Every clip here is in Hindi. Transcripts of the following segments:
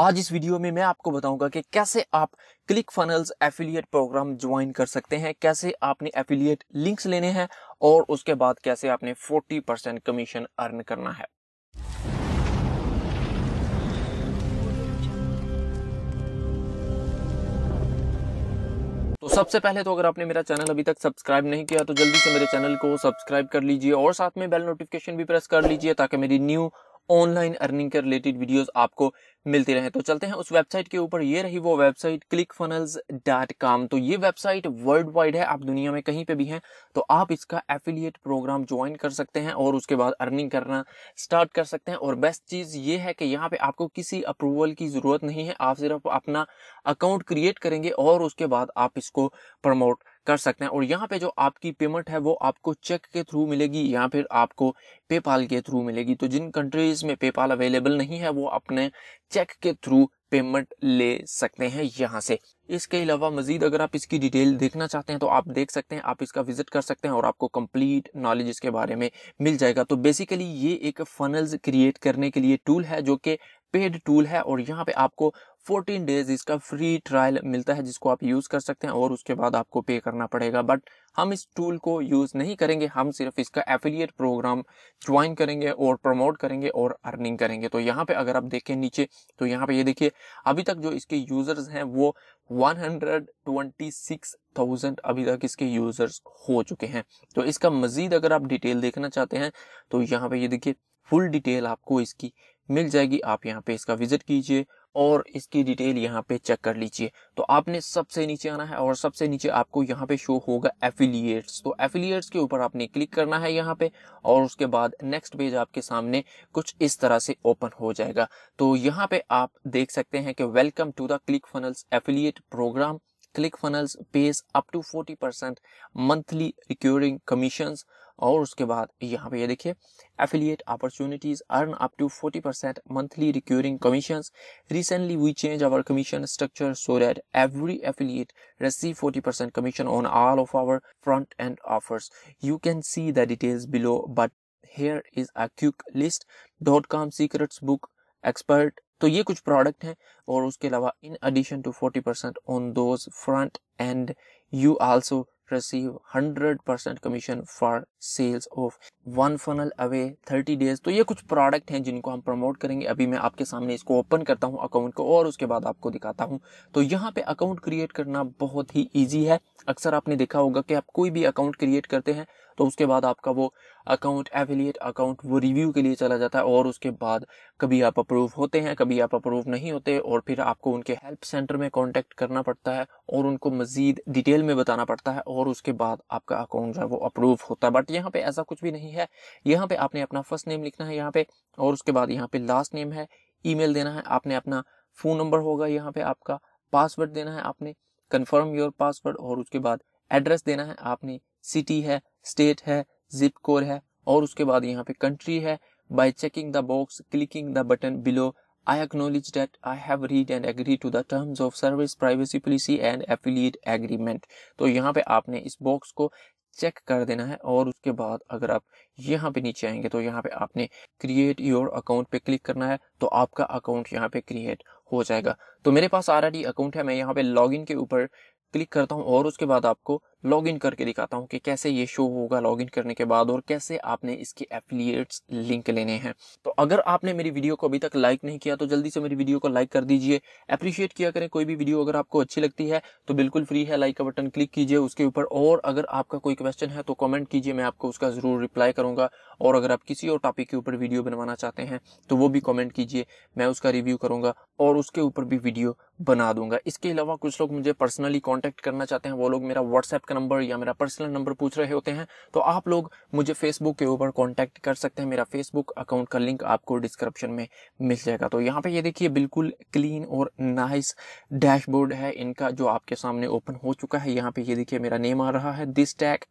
आज इस वीडियो में मैं आपको बताऊंगा कि कैसे आप ClickFunnels affiliate program join कर सकते हैं कैसे आपने एफिलियट लिंक्स लेने हैं और उसके बाद कैसे आपने 40 परसेंट कमीशन अर्न करना है तो सबसे पहले तो अगर आपने मेरा चैनल अभी तक सब्सक्राइब नहीं किया तो जल्दी से मेरे चैनल को सब्सक्राइब कर लीजिए और साथ में बेल नोटिफिकेशन भी प्रेस कर लीजिए ताकि मेरी न्यू ऑनलाइन अर्निंग के रिलेटेड वीडियोस आपको मिलती रहे तो चलते हैं उस वेबसाइट के ऊपर ये रही वो website ClickFunnels dot com तो ये वेबसाइट वर्ल्ड वाइड है आप दुनिया में कहीं पे भी हैं तो आप इसका एफिलिएट प्रोग्राम ज्वाइन कर सकते हैं और उसके बाद अर्निंग करना स्टार्ट कर सकते हैं और बेस्ट चीज़ ये है कि यहाँ पे आपको किसी अप्रूवल की ज़रूरत नहीं है आप सिर्फ अपना अकाउंट क्रिएट करेंगे और उसके बाद आप इसको प्रमोट कर सकते हैं और यहाँ पे जो आपकी पेमेंट है वो आपको चेक के थ्रू मिलेगी या फिर आपको पेपाल के थ्रू मिलेगी तो जिन कंट्रीज में पेपाल अवेलेबल नहीं है वो अपने चेक के थ्रू पेमेंट ले सकते हैं यहाँ से इसके अलावा मजीद अगर आप इसकी डिटेल देखना चाहते हैं तो आप देख सकते हैं आप इसका विजिट कर सकते हैं और आपको कंप्लीट नॉलेज इसके बारे में मिल जाएगा तो बेसिकली ये एक फनल्स क्रिएट करने के लिए टूल है जो कि पेड टूल है और यहाँ पे आपको 14 डेज इसका फ्री ट्रायल मिलता है जिसको आप यूज़ कर सकते हैं और उसके बाद आपको पे करना पड़ेगा बट हम इस टूल को यूज़ नहीं करेंगे हम सिर्फ इसका एफिलिएट प्रोग्राम ज्वाइन करेंगे और प्रमोट करेंगे और अर्निंग करेंगे तो यहाँ पे अगर आप देखें नीचे तो यहाँ पे ये यह देखिए अभी तक जो इसके यूज़र्स हैं वो 126,000 अभी तक इसके यूज़र्स हो चुके हैं तो इसका मज़ीद अगर आप डिटेल देखना चाहते हैं तो यहाँ पे ये यह देखिए फुल डिटेल आपको इसकी मिल जाएगी आप यहाँ पे इसका विजिट कीजिए और इसकी डिटेल यहाँ पे चेक कर लीजिए तो आपने सबसे नीचे आना है और सबसे नीचे आपको यहाँ पे शो होगा एफिलिएट्स तो एफिलिएट्स के ऊपर आपने क्लिक करना है यहाँ पे और उसके बाद नेक्स्ट पेज आपके सामने कुछ इस तरह से ओपन हो जाएगा तो यहाँ पे आप देख सकते हैं कि welcome to the ClickFunnels affiliate program ClickFunnels page up to forty monthly recurring commission और उसके बाद यहाँ पे ये देखिए affiliate opportunities earn up to 40 percent monthly recurring commission recently we change our commission structure so that every affiliate receive 40% on all of our front end offers you can see the details below but here is a quick list dot com secrets book expert तो ये कुछ प्रोडक्ट हैं और उसके अलावा in addition to 40% on those front end you also receive 100% commission for sales of one funnel away 30 days तो ये कुछ प्रोडक्ट हैं जिनको हम प्रमोट करेंगे अभी मैं आपके सामने इसको ओपन करता हूँ अकाउंट को और उसके बाद आपको दिखाता हूँ तो यहाँ पे अकाउंट क्रिएट करना बहुत ही ईजी है अक्सर आपने देखा होगा कि आप कोई भी अकाउंट क्रिएट करते हैं तो उसके बाद आपका वो अकाउंट एफिलिएट अकाउंट वो रिव्यू के लिए चला जाता है और उसके बाद कभी आप अप्रूव होते हैं कभी आप अप्रूव नहीं होते और फिर आपको उनके हेल्प सेंटर में कॉन्टैक्ट करना पड़ता है और उनको मजीद डिटेल में बताना पड़ता है और उसके बाद आपका अकाउंट जो है वो अप्रूव होता है बट यहाँ पे ऐसा कुछ भी नहीं है यहाँ पे आपने अपना फर्स्ट नेम लिखना है यहाँ पे और उसके बाद यहाँ पे लास्ट नेम है ईमेल देना है आपने अपना फ़ोन नंबर होगा यहाँ पे आपका पासवर्ड देना है आपने कन्फर्म योर पासवर्ड और उसके बाद एड्रेस देना है आपने सिटी है स्टेट है जिप कोड है और उसके बाद यहाँ पे कंट्री है by checking the box clicking the button below I acknowledge that I have read and agree to the terms of service privacy policy and affiliate agreement तो यहाँ पे आपने इस बॉक्स को चेक कर देना है और उसके बाद अगर आप यहाँ पे नीचे आएंगे तो यहाँ पे आपने क्रिएट योर अकाउंट पे क्लिक करना है तो आपका अकाउंट यहाँ पे क्रिएट हो जाएगा तो मेरे पास आर अकाउंट है मैं यहाँ पे लॉग के ऊपर क्लिक करता हूँ और उसके बाद आपको लॉग इन करके दिखाता हूँ कि कैसे ये शो होगा लॉग इन करने के बाद और कैसे आपने इसके एफिलिएट्स लिंक लेने हैं तो अगर आपने मेरी वीडियो को अभी तक लाइक नहीं किया तो जल्दी से मेरी वीडियो को लाइक कर दीजिए अप्रिशिएट किया करें कोई भी वीडियो अगर आपको अच्छी लगती है तो बिल्कुल फ्री है लाइक का बटन क्लिक कीजिए उसके ऊपर और अगर आपका कोई क्वेश्चन है तो कॉमेंट कीजिए मैं आपको उसका जरूर रिप्लाई करूंगा और अगर आप किसी और टॉपिक के ऊपर वीडियो बनवाना चाहते हैं तो वो भी कॉमेंट कीजिए मैं उसका रिव्यू करूंगा और उसके ऊपर भी वीडियो बना दूंगा इसके अलावा कुछ लोग मुझे पर्सनली कॉन्टेक्ट करना चाहते हैं वो लोग मेरा व्हाट्सएप आपका नंबर या मेरा पर्सनल नंबर पूछ रहे होते हैं तो आप लोग मुझे फेसबुक के ऊपर कॉन्टैक्ट कर सकते हैं मेरा फेसबुक अकाउंट का लिंक आपको डिस्क्रिप्शन में मिल जाएगा तो यहाँ पे ये देखिए बिल्कुल क्लीन और नाइस डैशबोर्ड है इनका जो आपके सामने ओपन हो चुका है यहाँ पे ये देखिए मेरा नेम आ रहा है दिस टैग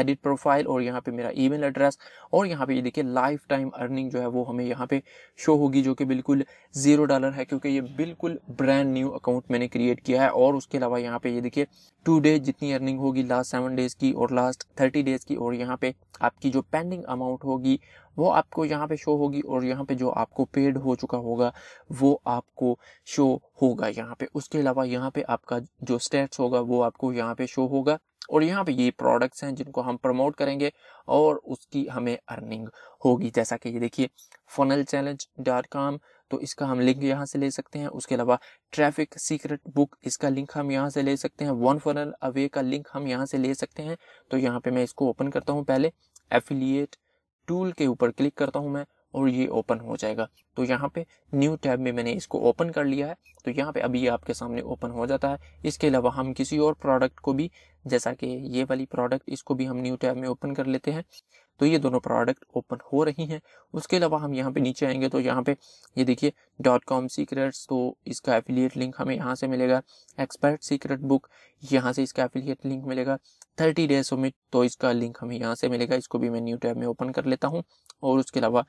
एडिट प्रोफाइल और यहाँ पे मेरा ईमेल एड्रेस और यहाँ पे ये देखिए लाइफ टाइम अर्निंग जो है वो हमें यहाँ पे शो होगी जो कि बिल्कुल जीरो डॉलर है क्योंकि ये बिल्कुल ब्रांड न्यू अकाउंट मैंने क्रिएट किया है और उसके अलावा यहाँ पे ये देखिए टू डे जितनी अर्निंग होगी होगी लास्ट सेवन डेज़ की और लास्ट थर्टी डेज़ की और यहाँ पे आपकी जो पेंडिंग अमाउंट होगी वो आपको यहाँ पे शो होगी और यहाँ पे जो आपको पेड हो चुका होगा वो आपको शो होगा यहाँ पे उसके अलावा यहाँ पे आपका जो स्टेट्स होगा वो आपको यहाँ पे शो होगा और यहाँ पे ये प्रोडक्ट्स हैं जिनको हम प्रमोट करेंगे और उसकी हमें अर्निंग होगी जैसा कि ये देखिए फनल चैलेंज डॉट कॉम तो इसका हम लिंक यहाँ से ले सकते हैं उसके अलावा ट्रैफिक सीक्रेट बुक इसका लिंक हम यहाँ से ले सकते हैं वन फनल अवे का लिंक हम यहाँ से ले सकते हैं तो यहाँ पे मैं इसको ओपन करता हूँ पहले एफिलिएट टूल के ऊपर क्लिक करता हूँ मैं और ये ओपन हो जाएगा तो यहाँ पे न्यू टैब में मैंने इसको ओपन कर लिया है तो यहाँ पे अभी ये आपके सामने ओपन हो जाता है इसके अलावा हम किसी और प्रोडक्ट को भी जैसा कि ये वाली प्रोडक्ट इसको भी हम न्यू टैब में ओपन कर लेते हैं तो ये दोनों प्रोडक्ट ओपन हो रही हैं उसके अलावा हम यहाँ पे नीचे आएंगे तो यहाँ पे ये देखिए डॉट कॉम सीक्रेट्स तो इसका एफिलिएट लिंक हमें यहाँ से मिलेगा एक्सपर्ट सीक्रेट बुक यहाँ से इसका एफिलिएट लिंक मिलेगा थर्टी डेज सबमिट तो इसका लिंक हमें यहाँ से मिलेगा इसको भी मैं न्यू टैब में ओपन कर लेता हूँ और उसके अलावा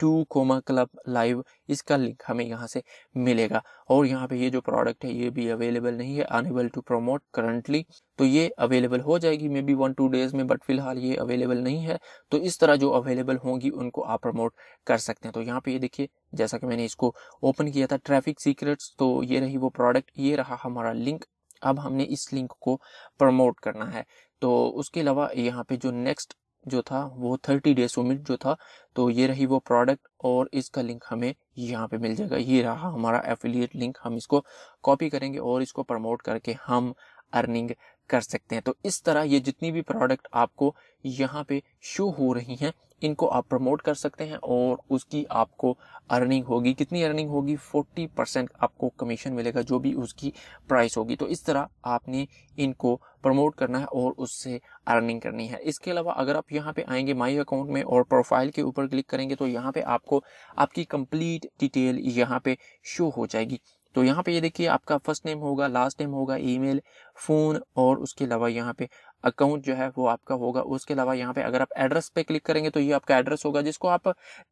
टू कोमा क्लब लाइव इसका लिंक हमें यहाँ से मिलेगा और यहाँ पे ये जो प्रोडक्ट है ये भी अवेलेबल नहीं है अनेबल टू प्रमोट करंटली तो ये अवेलेबल हो जाएगी maybe one two days में बट फिलहाल ये अवेलेबल नहीं है तो इस तरह जो अवेलेबल होंगी उनको आप प्रमोट कर सकते हैं तो यहाँ पे ये देखिए जैसा कि मैंने इसको ओपन किया था ट्रैफिक सीक्रेट्स तो ये रही वो प्रोडक्ट ये रहा हमारा लिंक अब हमने इस लिंक को प्रमोट करना है तो उसके अलावा यहाँ पे जो नेक्स्ट जो था वो थर्टी डेज सुमिट जो था तो ये रही वो प्रोडक्ट और इसका लिंक हमें यहाँ पे मिल जाएगा ये रहा हमारा एफिलिएट लिंक हम इसको कॉपी करेंगे और इसको प्रमोट करके हम अर्निंग कर सकते हैं तो इस तरह ये जितनी भी प्रोडक्ट आपको यहाँ पे शो हो रही हैं इनको आप प्रमोट कर सकते हैं और उसकी आपको अर्निंग होगी कितनी अर्निंग होगी 40 परसेंट आपको कमीशन मिलेगा जो भी उसकी प्राइस होगी तो इस तरह आपने इनको प्रमोट करना है और उससे अर्निंग करनी है इसके अलावा अगर आप यहाँ पे आएंगे माई अकाउंट में और प्रोफाइल के ऊपर क्लिक करेंगे तो यहाँ पे आपको आपकी कंप्लीट डिटेल यहाँ पे शो हो जाएगी तो यहाँ पे ये यह देखिए आपका फर्स्ट नेम होगा लास्ट नेम होगा ईमेल फ़ोन और उसके अलावा यहाँ पे अकाउंट जो है वो आपका होगा उसके अलावा यहाँ पे अगर आप एड्रेस पे क्लिक करेंगे तो ये आपका एड्रेस होगा जिसको आप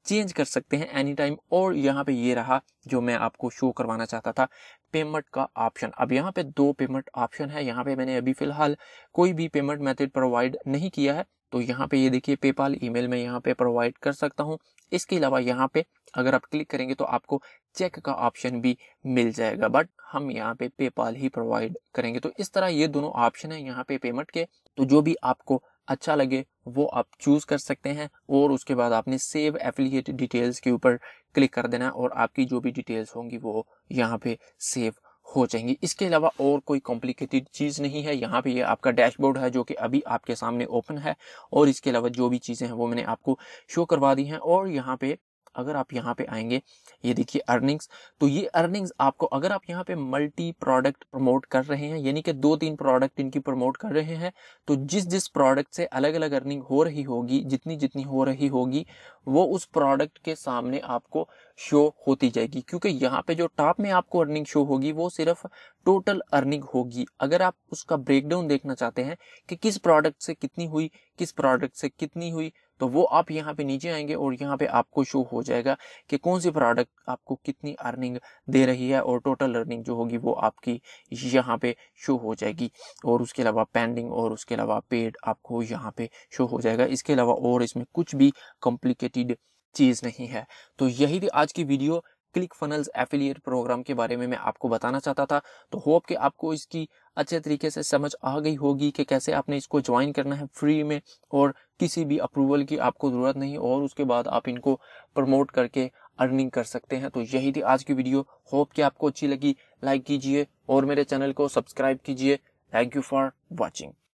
चेंज कर सकते हैं एनी टाइम और यहाँ पे ये रहा जो मैं आपको शो करवाना चाहता था पेमेंट का ऑप्शन अब यहाँ पे दो पेमेंट ऑप्शन है यहाँ पे मैंने अभी फिलहाल कोई भी पेमेंट मेथड प्रोवाइड नहीं किया है तो यहाँ पे ये देखिए पेपाल ईमेल में यहाँ पे प्रोवाइड कर सकता हूँ इसके अलावा यहाँ पे अगर आप क्लिक करेंगे तो आपको चेक का ऑप्शन भी मिल जाएगा बट हम यहाँ पे पेपाल ही प्रोवाइड करेंगे तो इस तरह ये दोनों ऑप्शन है यहाँ पे पेमेंट के तो जो भी आपको अच्छा लगे वो आप चूज़ कर सकते हैं और उसके बाद आपने सेव एफिलिएट डिटेल्स के ऊपर क्लिक कर देना और आपकी जो भी डिटेल्स होंगी वो यहाँ पे सेव हो जाएंगी इसके अलावा और कोई कॉम्प्लिकेटेड चीज़ नहीं है यहाँ पे ये आपका डैशबोर्ड है जो कि अभी आपके सामने ओपन है और इसके अलावा जो भी चीज़ें हैं वो मैंने आपको शो करवा दी हैं और यहाँ पे अगर आप यहाँ पे आएंगे ये देखिए अर्निंग्स तो ये अर्निंग्स आपको अगर आप यहाँ पे मल्टी प्रोडक्ट प्रमोट कर रहे हैं यानी कि दो तीन प्रोडक्ट इनकी प्रमोट कर रहे हैं तो जिस जिस प्रोडक्ट से अलग अलग अर्निंग हो रही होगी जितनी जितनी हो रही होगी वो उस प्रोडक्ट के सामने आपको शो होती जाएगी क्योंकि यहाँ पे जो टॉप में आपको अर्निंग शो होगी वो सिर्फ टोटल अर्निंग होगी अगर आप उसका ब्रेकडाउन देखना चाहते हैं कि किस प्रोडक्ट से कितनी हुई किस प्रोडक्ट से कितनी हुई तो वो आप यहाँ पे नीचे आएंगे और यहाँ पे आपको शो हो जाएगा कि कौन सी प्रोडक्ट आपको कितनी अर्निंग दे रही है और टोटल अर्निंग जो होगी वो आपकी यहाँ पे शो हो जाएगी और उसके अलावा पेंडिंग और उसके अलावा पेड आपको यहाँ पे शो हो जाएगा इसके अलावा और इसमें कुछ भी कॉम्प्लिकेटेड चीज़ नहीं है तो यही थी आज की video ClickFunnels affiliate program के बारे में मैं आपको बताना चाहता था तो होप कि आपको इसकी अच्छे तरीके से समझ आ गई होगी कि कैसे आपने इसको ज्वाइन करना है फ्री में और किसी भी अप्रूवल की आपको ज़रूरत नहीं और उसके बाद आप इनको प्रमोट करके अर्निंग कर सकते हैं तो यही थी आज की वीडियो होप कि आपको अच्छी लगी लाइक कीजिए और मेरे चैनल को सब्सक्राइब कीजिए थैंक यू फॉर वॉचिंग